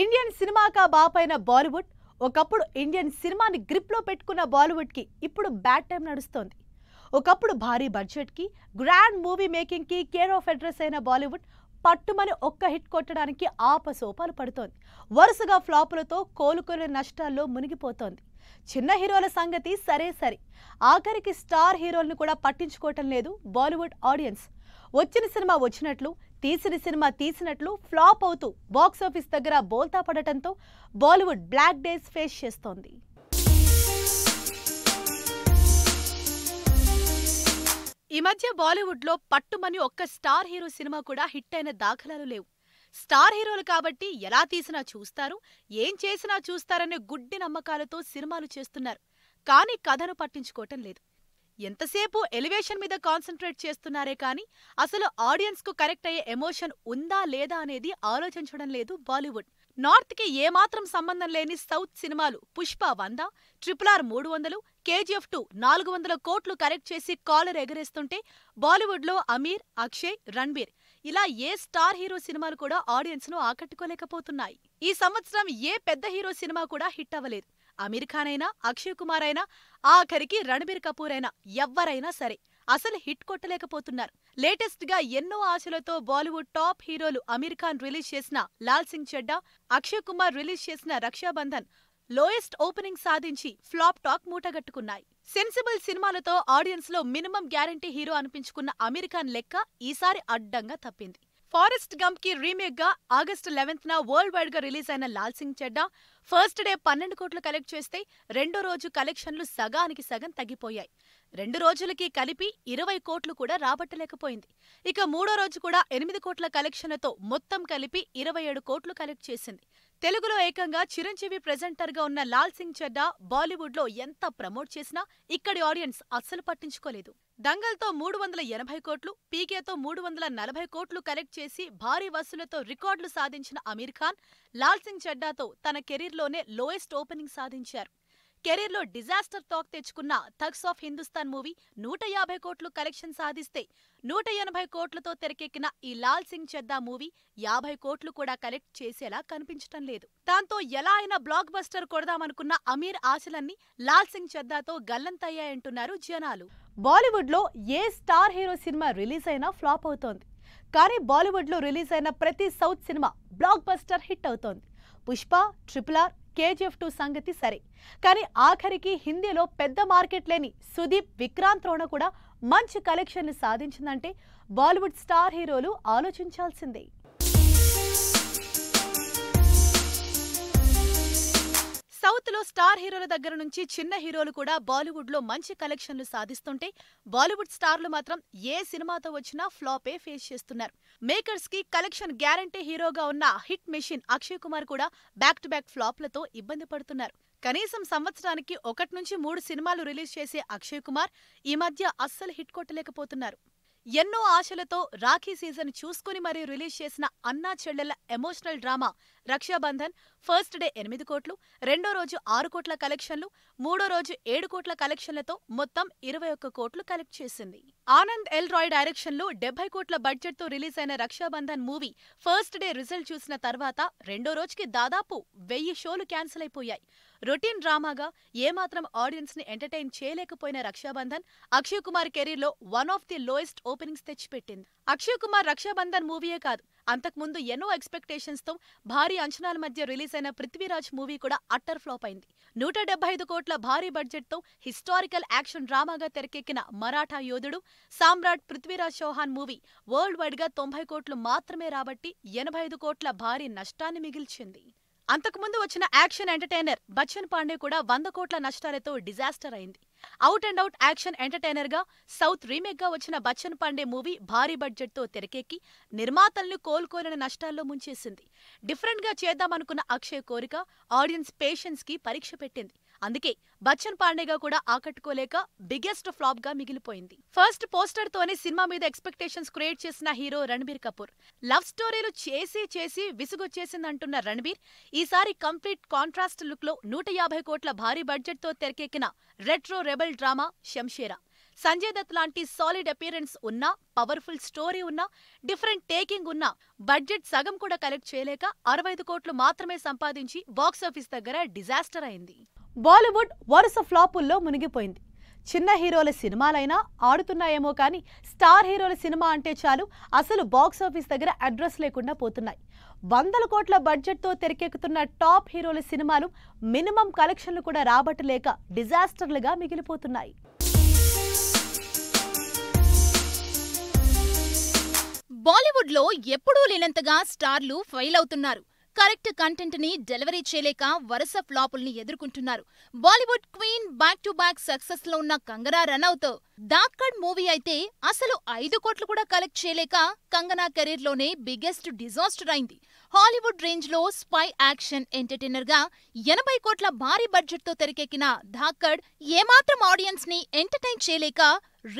Indian సినిమాకా బాపైన Bollywood ఒకప్పుడు Indian సినిమాని గ్రిప్లో పెట్టుకున్న బాలీవుడ్కి ఇప్పుడు బ్యాడ్ టైం నడుస్తోంది ఒకప్పుడు భారీ బడ్జెట్కి గ్రాండ్ మూవీ మేకింగ్కి కేర్ ఆఫ్ అడ్రస్ అయిన బాలీవుడ్ పట్టుమని ఒక్క హిట్ కొట్టడానికి ఆపసోపాలు పడుతోంది వరుసగా ఫ్లాపులతో కోలుకునే నష్టాల్లో మునిగిపోతోంది చిన్న హీరోల సంగతి సరే సరే ఆఖరికి స్టార్ హీరోలను కూడా పట్టించుకోవటం లేదు బాలీవుడ్ ఆడియన్స్ వచ్చిన సినిమా వచ్చినట్లు తీసిన సినిమా తీసినట్లు ఫ్లాప్ అవుతూ బాక్సాఫీస్ దగ్గర బోల్తా పడటంతో బాలీవుడ్ బ్లాక్ డేస్ ఫేస్ చేస్తోంది ఈ మధ్య బాలీవుడ్లో పట్టుమని ఒక్క స్టార్ హీరో సినిమా కూడా హిట్ అయిన దాఖలాలు లేవు స్టార్ హీరోలు కాబట్టి ఎలా తీసినా చూస్తారు ఏం చేసినా చూస్తారనే గుడ్డి నమ్మకాలతో సినిమాలు చేస్తున్నారు కానీ కథను పట్టించుకోవటం లేదు ఎంతసేపు ఎలివేషన్ మీద కాన్సంట్రేట్ చేస్తున్నారే కానీ అసలు ఆడియన్స్కు కనెక్ట్ అయ్యే ఎమోషన్ ఉందా లేదా అనేది ఆలోచించడం లేదు బాలీవుడ్ నార్త్కి ఏమాత్రం సంబంధం లేని సౌత్ సినిమాలు పుష్ప వంద ట్రిపుల్ ఆర్ మూడు వందలు కేజీఎఫ్ టూ నాలుగు వందల కోట్లు కరెక్ట్ చేసి కాలర్ ఎగరేస్తుంటే బాలీవుడ్లో అమీర్ అక్షయ్ రణ్బీర్ ఇలా ఏ స్టార్ హీరో సినిమాలు కూడా ఆడియన్స్ను ఆకట్టుకోలేకపోతున్నాయి ఈ సంవత్సరం ఏ పెద్ద హీరో సినిమా కూడా హిట్ అవ్వలేదు అమీర్ ఖాన్ అయినా అక్షయ్ కుమార్ అయినా ఆఖరికి రణబీర్ కపూర్ అయినా ఎవ్వరైనా సరే అసలు హిట్ కొట్టలేకపోతున్నారు లేటెస్ట్ గా ఎన్నో ఆశలతో బాలీవుడ్ టాప్ హీరోలు అమీర్ ఖాన్ రిలీజ్ చేసిన లాల్ సింగ్ చెడ్డా అక్షయ్ కుమార్ రిలీజ్ చేసిన రక్షాబంధన్ లోయెస్ట్ ఓపెనింగ్ సాధించి ఫ్లాప్ టాక్ మూటగట్టుకున్నాయి సెన్సిబుల్ సినిమాలతో ఆడియన్స్ లో మినిమం గ్యారంటీ హీరో అనిపించుకున్న అమీర్ ఖాన్ లెక్క ఈసారి అడ్డంగా తప్పింది ఫారెస్ట్ గంప్ కి రీమేక్ గా ఆగస్టు లెవెన్త్న వరల్డ్ వైడ్ గా రిలీజ్ అయిన లాల్ సింగ్ చెడ్డా ఫస్ట్ డే పన్నెండు కోట్లు కలెక్ట్ చేస్తే రెండో రోజు కలెక్షన్లు సగానికి సగం తగ్గిపోయాయి రెండు రోజులకి కలిపి ఇరవై కోట్లు కూడా రాబట్టలేకపోయింది ఇక మూడో రోజు కూడా ఎనిమిది కోట్ల కలెక్షన్లతో మొత్తం కలిపి ఇరవై ఏడు కోట్లు కలెక్ట్ చేసింది తెలుగులో ఏకంగా చిరంజీవి ప్రెజెంటర్ గా ఉన్న లాల్ సింగ్ చెడ్డా బాలీవుడ్ లో ఎంత ప్రమోట్ చేసినా ఇక్కడి ఆడియన్స్ అస్సలు పట్టించుకోలేదు దంగల్తో మూడు వందల ఎనభై కోట్లు పీకేతో మూడు వందల నలభై కోట్లు కలెక్ట్ చేసి భారీ వసూలతో రికార్డులు సాధించిన అమీర్ ఖాన్ లాల్ సింగ్ చెడ్డాతో తన కెరీర్లోనే లోయెస్ట్ ఓపెనింగ్ సాధించారు కెరీర్లో డిజాస్టర్ టాక్ తెచ్చుకున్న థగ్స్ ఆఫ్ హిందుస్థాన్ మూవీ నూట యాభై కోట్లు కలెక్షన్ సాధిస్తే నూట ఎనభై కోట్లతో తెరకెక్కిన ఈ లాల్ సింగ్ చెద్దా మూవీ యాభై కోట్లు కూడా కలెక్ట్ చేసేలా కనిపించటం లేదు దాంతో ఎలా అయినా బ్లాక్ బస్టర్ కొడదామనుకున్న అమీర్ ఆశలన్నీ లాల్ సింగ్ చెద్దాతో గల్లంతయ్యాయంటున్నారు జనాలు బాలీవుడ్లో ఏ స్టార్ హీరో సినిమా రిలీజ్ అయినా ఫ్లాప్ అవుతోంది కానీ బాలీవుడ్లో రిలీజ్ అయిన ప్రతి south cinema blockbuster hit అవుతోంది Pushpa triple R KGF two సంగతి సరే కానీ ఆఖరికి హిందీలో పెద్ద మార్కెట్ లేని సుదీప్ విక్రాంత్ రోణ కూడా మంచి కలెక్షన్లు సాధించిందంటే బాలీవుడ్ స్టార్ హీరోలు ఆలోచించాల్సిందే స్టార్ హీరోల దగ్గర నుంచి చిన్న హీరోలు కూడా బాలీవుడ్లో మంచి కలెక్షన్లు సాధిస్తుంటే బాలీవుడ్ స్టార్లు మాత్రం ఏ సినిమాతో వచ్చినా ఫ్లాపే ఫేస్ చేస్తున్నారు మేకర్స్ కి కలెక్షన్ గ్యారంటీ హీరోగా ఉన్న హిట్ మెషిన్ అక్షయ్ కుమార్ కూడా బ్యాక్ టు బ్యాక్ ఫ్లాప్లతో ఇబ్బంది పడుతున్నారు కనీసం సంవత్సరానికి ఒకటి నుంచి మూడు సినిమాలు రిలీజ్ చేసే అక్షయ్ కుమార్ ఈ మధ్య అస్సలు హిట్ కొట్టలేకపోతున్నారు ఎన్నో ఆశలతో రాఖీ సీజన్ చూసుకుని మరీ రిలీజ్ చేసిన అన్నా చెల్లెల emotional drama Raksha Bandhan first day ఎనిమిది కోట్లు రెండో రోజు ఆరు కోట్ల కలెక్షన్లు మూడో రోజు ఏడు కోట్ల కలెక్షన్లతో మొత్తం ఇరవై ఒక్క కోట్లు కలెక్ట్ చేసింది ఆనంద్ ఎల్ రాయ్ డైరెక్షన్లో డెబ్బై కోట్ల బడ్జెట్తో రిలీజ్ అయిన Raksha Bandhan movie first day result చూసిన తర్వాత రెండో రోజుకి దాదాపు వెయ్యి షోలు క్యాన్సిల్ అయిపోయాయి రొటీన్ డ్రామాగా ఏమాత్రం ఆడియన్స్ ని ఎంటర్టైన్ చేయలేకపోయిన రక్షాబంధన్ అక్షయ్ కుమార్ కెరీర్లో one of the lowest openings తెచ్చిపెట్టింది అక్షయ్ కుమార్ రక్షాబంధన్ మూవీయే కాదు అంతకుముందు ఎన్నో ఎక్స్పెక్టేషన్స్ తో భారీ అంచనాల మధ్య రిలీజ్ అయిన పృథ్వీరాజ్ మూవీ కూడా అట్టర్ ఫ్లాప్ అయింది నూట డెబ్బై ఐదు కోట్ల భారీ బడ్జెట్ తో హిస్టారికల్ యాక్షన్ డ్రామాగా తెరకెక్కిన మరాఠా యోధుడు Samrat Prithviraj Chauhan movie world wide గా తొంభై కోట్లు మాత్రమే రాబట్టి ఎనభై ఐదు కోట్ల భారీ నష్టాన్ని మిగిల్చింది అంతకుముందు వచ్చిన యాక్షన్ ఎంటర్టైనర్ బచ్చన్ పాండే కూడా వంద కోట్ల నష్టాలతో డిజాస్టర్ అయింది out and out action entertainer గా సౌత్ రీమేక్ గా వచ్చిన బచ్చన్ పాండే మూవీ భారీ బడ్జెట్ తో తెరకెక్కి నిర్మాతల్ని కోలుకోలేని నష్టాల్లో ముంచేసింది డిఫరెంట్ గా చేద్దామనుకున్న అక్షయ్ కోరిక ఆడియన్స్ పేషెన్స్ కి పరీక్ష పెట్టింది అందుకే బచ్చన్ పాండేగా కూడా ఆకట్టుకోలేక బిగ్గెస్ట్ ఫ్లాప్ గా మిగిలిపోయింది ఫస్ట్ పోస్టర్ తోనే సినిమా మీద ఎక్స్పెక్టేషన్స్ క్రియేట్ చేసిన హీరో రణబీర్ కపూర్ లవ్ స్టోరీలు చేసి చేసి విసుగొచ్చేసింది అంటున్న రణబీర్ ఈసారి కంప్లీట్ కాంట్రాస్ట్ లుక్ లో నూట యాభై కోట్ల భారీ బడ్జెట్ తో తెరకెక్కిన retro rebel drama Shamshera Sanjay Dutt లాంటి సాలిడ్ అపియరెన్స్ ఉన్నా పవర్ఫుల్ స్టోరీ ఉన్నా డిఫరెంట్ టేకింగ్ ఉన్నా బడ్జెట్ సగం కూడా కలెక్ట్ చేయలేక అరవై కోట్లు మాత్రమే సంపాదించి బాక్సాఫీస్ దగ్గర డిజాస్టర్ అయింది బాలీవుడ్ వరుస ఫ్లాపుల్లో మునిగిపోయింది చిన్న హీరోల సినిమాలైనా ఆడుతున్నాయేమో కానీ స్టార్ హీరోల సినిమా అంటే చాలు అసలు బాక్స్ ఆఫీస్ దగ్గర అడ్రస్ లేకుండా పోతున్నాయి వందల కోట్ల బడ్జెట్తో తెరకెక్కుతున్న టాప్ హీరోల సినిమాలు మినిమం కలెక్షన్లు కూడా రాబట్టలేక డిజాస్టర్లుగా మిగిలిపోతున్నాయి బాలీవుడ్లో ఎప్పుడూ లేనంతగా స్టార్లు ఫెయిల్ అవుతున్నారు కరెక్ట్ కంటెంట్ ని డెలివరీ చేయలేక వరుస ఫ్లాపుల్ని ఎదుర్కొంటున్నారు Bollywood queen back to back success లో ఉన్న కంగనా రనౌత్ దాక్కడ్ మూవీ అయితే అసలు ఐదు కోట్లు కూడా కలెక్ట్ చేయలేక కంగనా కెరీర్ లోనే బిగ్గెస్ట్ డిజాస్టర్ అయింది హాలీవుడ్ రేంజ్ లో స్పై యాక్షన్ ఎంటర్టైనర్ గా ఎనభై కోట్ల భారీ బడ్జెట్ తో తెరకెక్కిన ధాక్కడ్ ఏమాత్రం ఆడియన్స్ ని ఎంటర్టైన్ చేయలేక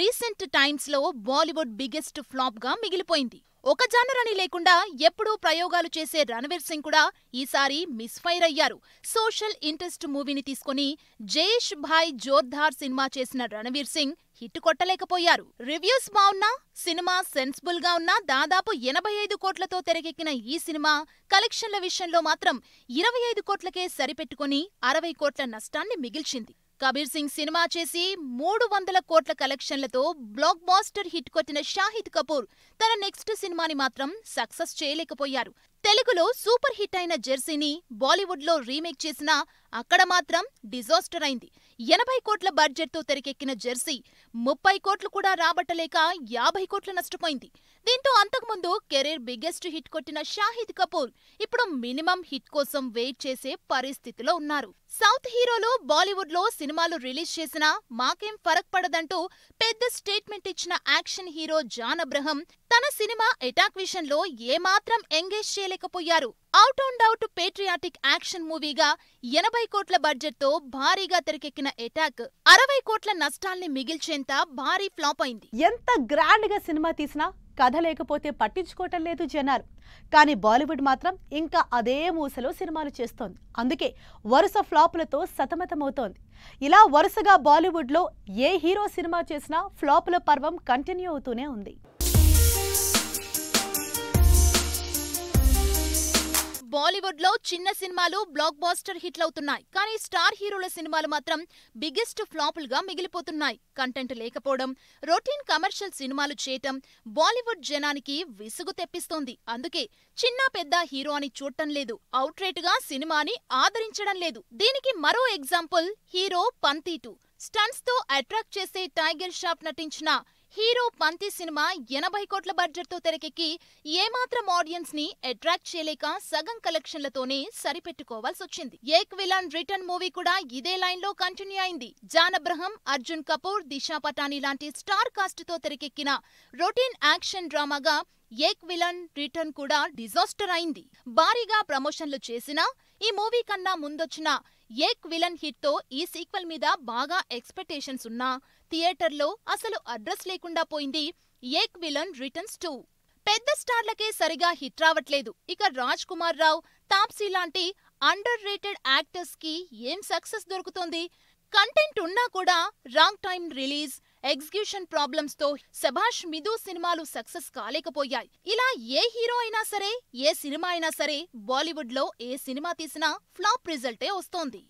రీసెంట్ టైమ్స్ లో బాలీవుడ్ బిగ్గెస్ట్ ఫ్లాప్ గా మిగిలిపోయింది ఒక అని లేకుండా ఎప్పుడూ ప్రయోగాలు చేసే రణవీర్ సింగ్ కూడా ఈసారి మిస్ఫైర్ అయ్యారు సోషల్ ఇంట్రెస్ట్ మూవీని తీసుకుని జయేష్ భాయ్ జోర్ధార్ సినిమా చేసిన రణవీర్ సింగ్ హిట్ కొట్టలేకపోయారు రివ్యూస్ బావున్నా సినిమా సెన్సిబుల్ గా ఉన్నా దాదాపు ఎనభై ఐదు కోట్లతో తెరకెక్కిన ఈ సినిమా కలెక్షన్ల విషయంలో మాత్రం ఇరవై ఐదు కోట్లకే సరిపెట్టుకుని అరవై కోట్ల నష్టాన్ని మిగిల్చింది కబీర్ సింగ్ సినిమా చేసి మూడు వందల కోట్ల కలెక్షన్లతో బ్లాక్ బాస్టర్ హిట్ కొట్టిన షాహిద్ కపూర్ తన నెక్స్ట్ సినిమాని మాత్రం సక్సెస్ చేయలేకపోయారు తెలుగులో సూపర్ హిట్ అయిన జెర్సీని బాలీవుడ్లో రీమేక్ చేసినా అక్కడ మాత్రం డిజాస్టర్ అయింది ఎనభై కోట్ల బడ్జెట్తో తెరకెక్కిన జెర్సీ ముప్పై కోట్లు కూడా రాబట్టలేక యాభై కోట్లు నష్టపోయింది దీంతో అంతకుముందు కెరీర్ బిగ్గెస్ట్ హిట్ కొట్టిన షాహిద్ కపూర్ ఇప్పుడు మినిమం హిట్ కోసం వెయిట్ చేసే పరిస్థితిలో ఉన్నారు సౌత్ హీరోలు బాలీవుడ్లో సినిమాలు రిలీజ్ చేసినా మాకేం ఫరక్ పడదంటూ పెద్ద స్టేట్మెంట్ ఇచ్చిన యాక్షన్ హీరో జాన్ అబ్రహం తన సినిమా ఎటాక్ విషయంలో ఏమాత్రం ఎంగేజ్ చేయలేకపోయారు out and out patriotic action మూవీగా ఎనభై కోట్ల బడ్జెట్తో భారీగా తెరకెక్కిన ఎటాక్ అరవై కోట్ల నష్టాల్ని మిగిల్చేంత భారీ ఫ్లాప్ అయింది ఎంత గ్రాండ్ గా సినిమా తీసినా కథ లేకపోతే పట్టించుకోవటం లేదు జనార్ కానీ బాలీవుడ్ మాత్రం ఇంకా అదే మూసలో సినిమాలు చేస్తోంది అందుకే వరుస ఫ్లాపులతో సతమతమవుతోంది ఇలా వరుసగా బాలీవుడ్లో ఏ హీరో సినిమా చేసినా ఫ్లాపుల పర్వం కంటిన్యూ అవుతూనే ఉంది బాలీవుడ్ లో చిన్న సినిమాలు బ్లాక్ బాస్టర్ హిట్లవుతున్నాయి కానీ స్టార్ హీరోల సినిమాలు మాత్రం బిగ్గెస్ట్ ఫ్లాపులుగా మిగిలిపోతున్నాయి కంటెంట్ లేకపోవడం రొటీన్ కమర్షియల్ సినిమాలు చేయటం బాలీవుడ్ జనానికి విసుగు తెప్పిస్తోంది అందుకే చిన్న పెద్ద హీరో అని చూడటం లేదు అవుట్రేట్ గా సినిమాని ఆదరించడం లేదు దీనికి మరో ఎగ్జాంపుల్ హీరో పంతీటు స్టన్స్ తో అట్రాక్ట్ చేసే టైగర్ షాప్ నటించిన హీరో పంతి సినిమా ఎనభై కోట్ల బడ్జెట్తో తెరకెక్కి ఏమాత్రం ఆడియన్స్ ని అట్రాక్ట్ చేయలేక సగం కలెక్షన్లతోనే సరిపెట్టుకోవాల్సి వచ్చింది ఏక్ విలన్ రిటర్న్ మూవీ కూడా ఇదే లైన్ లో కంటిన్యూ అయింది జాన్ అబ్రహం అర్జున్ కపూర్ దిశా పటాని లాంటి స్టార్ కాస్ట్ తో తెరకెక్కిన రొటీన్ యాక్షన్ డ్రామాగా ఏక్ విలన్ రిటర్న్ కూడా డిజాస్టర్ అయింది భారీగా ప్రమోషన్లు చేసినా ఈ మూవీ కన్నా ముందొచ్చిన ఏక్ విలన్ హిట్ తో ఈ సీక్వెల్ మీద బాగా ఎక్స్పెక్టేషన్స్ ఉన్నా థియేటర్లో అసలు అడ్రస్ లేకుండా పోయింది ఏక్ విలన్ రిటర్న్స్ టూ పెద్ద స్టార్లకే సరిగా హిట్ రావట్లేదు ఇక రాజ్ కుమార్ రావు తాప్సీ లాంటి అండర్ రేటెడ్ యాక్టర్స్కి ఏం సక్సెస్ దొరుకుతోంది కంటెంట్ ఉన్నా కూడా wrong time release execution problems తో శభాష్ మిదు సినిమాలు సక్సెస్ కాలేకపోయాయి ఇలా ఏ హీరో అయినా సరే ఏ సినిమా అయినా సరే బాలీవుడ్ లో ఏ సినిమా తీసినా ఫ్లాప్ రిజల్టే వస్తోంది